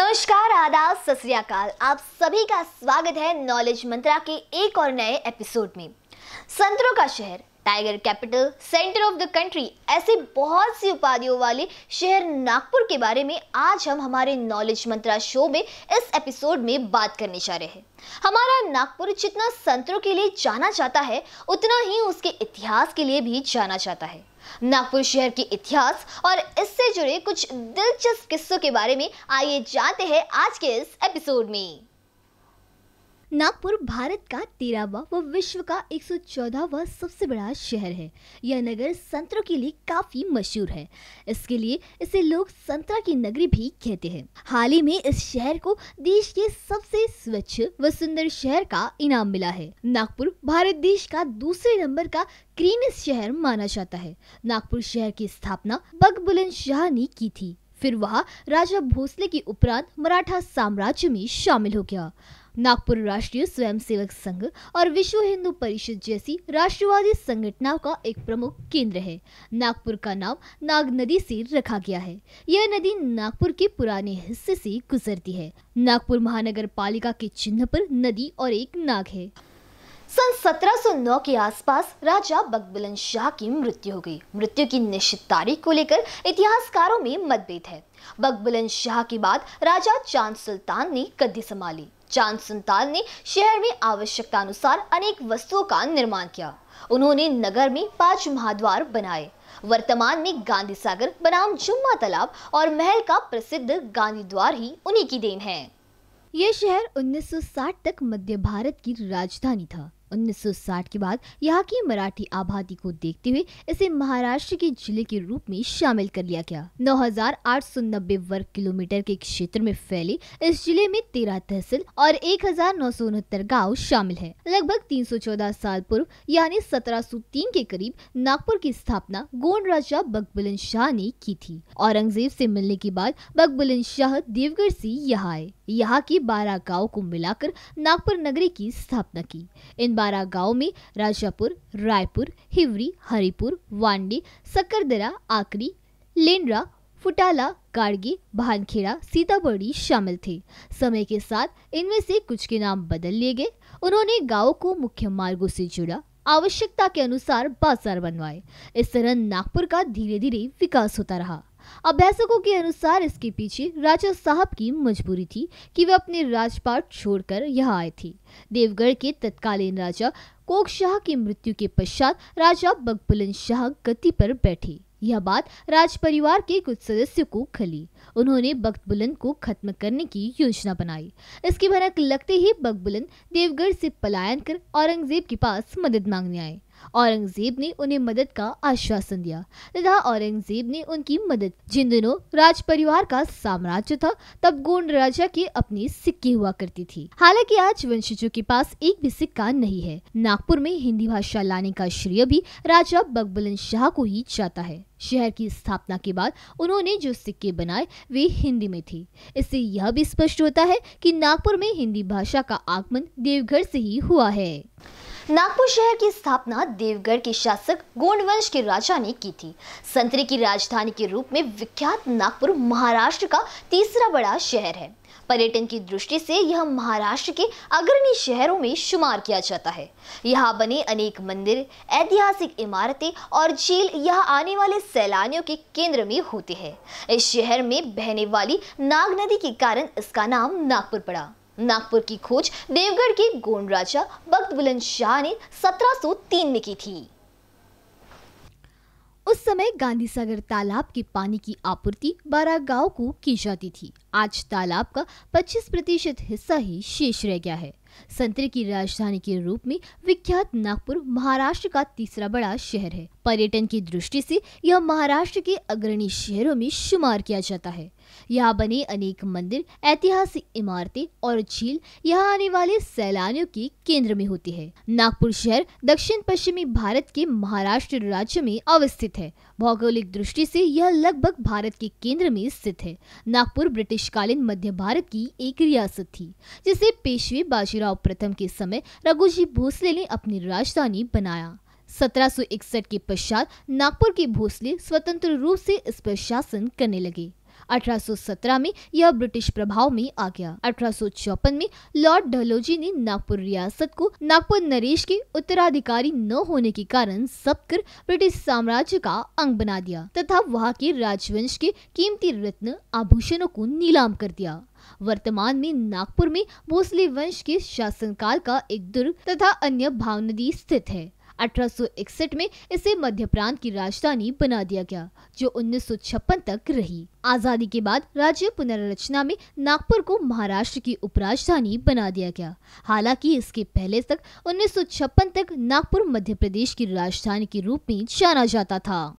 नमस्कार आदाब सत आप सभी का स्वागत है नॉलेज मंत्रा के एक और नए एपिसोड में संतरों का शहर tiger capital centre of the country ऐसे बहुत सी उपाधियों वाले शहर नागपुर के बारे में आज हम हमारे नॉलेज मंत्रा शो में इस एपिसोड में बात करने जा रहे हैं हमारा नागपुर जितना संतरों के लिए जाना जाता है उतना ही उसके इतिहास के लिए भी जाना जाता है नागपुर शहर के इतिहास और इससे जुड़े कुछ दिलचस्प किस्सों के बारे में आइए जानते हैं आज के इस एपिसोड में नागपुर भारत का तेरहवा व विश्व का एक सौ सबसे बड़ा शहर है यह नगर संतरों के लिए काफी मशहूर है इसके लिए इसे लोग संतरा की नगरी भी कहते हैं हाल ही में इस शहर को देश के सबसे स्वच्छ व सुंदर शहर का इनाम मिला है नागपुर भारत देश का दूसरे नंबर का क्लीनेस्ट शहर माना जाता है नागपुर शहर की स्थापना बग बुलंद शाह ने की थी फिर वहाँ राजा भोसले के उपरांत मराठा साम्राज्य में शामिल हो गया नागपुर राष्ट्रीय स्वयंसेवक संघ और विश्व हिंदू परिषद जैसी राष्ट्रवादी संगठनों का एक प्रमुख केंद्र है नागपुर का नाम नाग नदी से रखा गया है यह नदी नागपुर के पुराने हिस्से से गुजरती है नागपुर महानगर पालिका के चिन्ह पर नदी और एक नाग है सन 1709 के आसपास राजा बकबुलंद शाह की मृत्यु हो गई मृत्यु की निश्चित तारीख को लेकर इतिहासकारों में मतभेद है बकबुलंद शाह के बाद राजा चांद सुल्तान ने गद्दी संभाली चांद संताल ने शहर में आवश्यकता अनुसार अनेक वस्तुओं का निर्माण किया उन्होंने नगर में पांच महाद्वार बनाए वर्तमान में गांधी सागर बनाम जुम्मा तालाब और महल का प्रसिद्ध गांधी द्वार ही उन्हीं की देन है ये शहर 1960 तक मध्य भारत की राजधानी था 1960 के बाद यहाँ की मराठी आबादी को देखते हुए इसे महाराष्ट्र के जिले के रूप में शामिल कर लिया गया 9,890 वर्ग किलोमीटर के क्षेत्र में फैले इस जिले में तेरह तहसील और एक गांव शामिल है लगभग 314 साल पूर्व यानी 1703 के करीब नागपुर की स्थापना गोंड राजा बकबुलन शाह ने की थी औरंगजेब से मिलने के बाद बकबुलन शाह देवगढ़ से यहाँ आए यहाँ के बारह गाँव को मिलाकर नागपुर नगरी की स्थापना की इन बारह गांव में राजापुर रायपुर हिवरी हरिपुर वांडी सकरदरा आकरी लेंडरा फुटाला गाड़गी भानखेड़ा सीताबड़ी शामिल थे समय के साथ इनमें से कुछ के नाम बदल लिए गए उन्होंने गांवों को मुख्य मार्गों से जुड़ा आवश्यकता के अनुसार बाजार बनवाए इस तरह नागपुर का धीरे धीरे विकास होता रहा अभ्यासकों के अनुसार इसके पीछे राजा साहब की मजबूरी थी कि वे अपने राजपाट छोड़कर यहाँ आए थे देवगढ़ के तत्कालीन राजा कोक शाह की मृत्यु के पश्चात राजा बगबुलन शाह गति पर बैठे यह बात राज परिवार के कुछ सदस्यों को खली उन्होंने बख्त बुलंद को खत्म करने की योजना बनाई इसकी भनक लगते ही बख्त बुलंद देवगढ़ से पलायन कर औरंगजेब के पास मदद मांगने आए औरंगजेब ने उन्हें मदद का आश्वासन दिया तथा औरंगजेब ने उनकी मदद जिन दिनों राज परिवार का साम्राज्य था तब गोंड राजा के अपने सिक्के हुआ करती थी हालांकि आज वंशजों के पास एक भी सिक्का नहीं है नागपुर में हिंदी भाषा लाने का श्रेय भी राजा बकबुलन शाह को ही जाता है शहर की स्थापना के बाद उन्होंने जो सिक्के बनाए वे हिंदी में थे इससे यह भी स्पष्ट होता है कि नागपुर में हिंदी भाषा का आगमन देवघर से ही हुआ है नागपुर शहर की स्थापना देवगढ़ के शासक गोंडवंश के राजा ने की थी संतरे की राजधानी के रूप में विख्यात नागपुर महाराष्ट्र का तीसरा बड़ा शहर है पर्यटन की दृष्टि से यह महाराष्ट्र के अग्रणी शहरों में शुमार किया जाता है यहाँ बने अनेक मंदिर ऐतिहासिक इमारतें और झील यहाँ आने वाले सैलानियों के केंद्र में होते हैं इस शहर में बहने वाली नाग नदी के कारण इसका नाम नागपुर पड़ा नागपुर की खोज देवगढ़ के गोंड राजा भक्त बुलंद शाह ने 1703 में की थी उस समय गांधी सागर तालाब के पानी की आपूर्ति बारह गांव को की जाती थी आज तालाब का 25 प्रतिशत हिस्सा ही शेष रह गया है संतरे की राजधानी के रूप में विख्यात नागपुर महाराष्ट्र का तीसरा बड़ा शहर है पर्यटन की दृष्टि से यह महाराष्ट्र के अग्रणी शहरों में शुमार किया जाता है यहाँ बने अनेक मंदिर ऐतिहासिक इमारतें और झील यहाँ आने वाले सैलानियों के केंद्र में होती है नागपुर शहर दक्षिण पश्चिमी भारत के महाराष्ट्र राज्य में अवस्थित है भौगोलिक दृष्टि से यह लगभग भारत के केंद्र में स्थित है नागपुर ब्रिटिश कालीन मध्य भारत की एक रियासत थी जिसे पेशवे बाजीराव प्रथम के समय रघुजी भोसले ने अपनी राजधानी बनाया 1761 के पश्चात नागपुर के भोसले स्वतंत्र रूप से इस पर शासन करने लगे 1817 में यह ब्रिटिश प्रभाव में आ गया अठारह में लॉर्ड डहलोजी ने नागपुर रियासत को नागपुर नरेश के उत्तराधिकारी न होने के कारण सबकर ब्रिटिश साम्राज्य का अंग बना दिया तथा वहाँ के राजवंश के कीमती रत्न आभूषणों को नीलाम कर दिया वर्तमान में नागपुर में भोसले वंश के शासनकाल का एक दुर्ग तथा अन्य भावनदी स्थित है अठारह में इसे मध्य प्रांत की राजधानी बना दिया गया जो 1956 तक रही आजादी के बाद राज्य पुनर्रचना में नागपुर को महाराष्ट्र की उपराजधानी बना दिया गया हालांकि इसके पहले तक 1956 तक नागपुर मध्य प्रदेश की राजधानी के रूप में जाना जाता था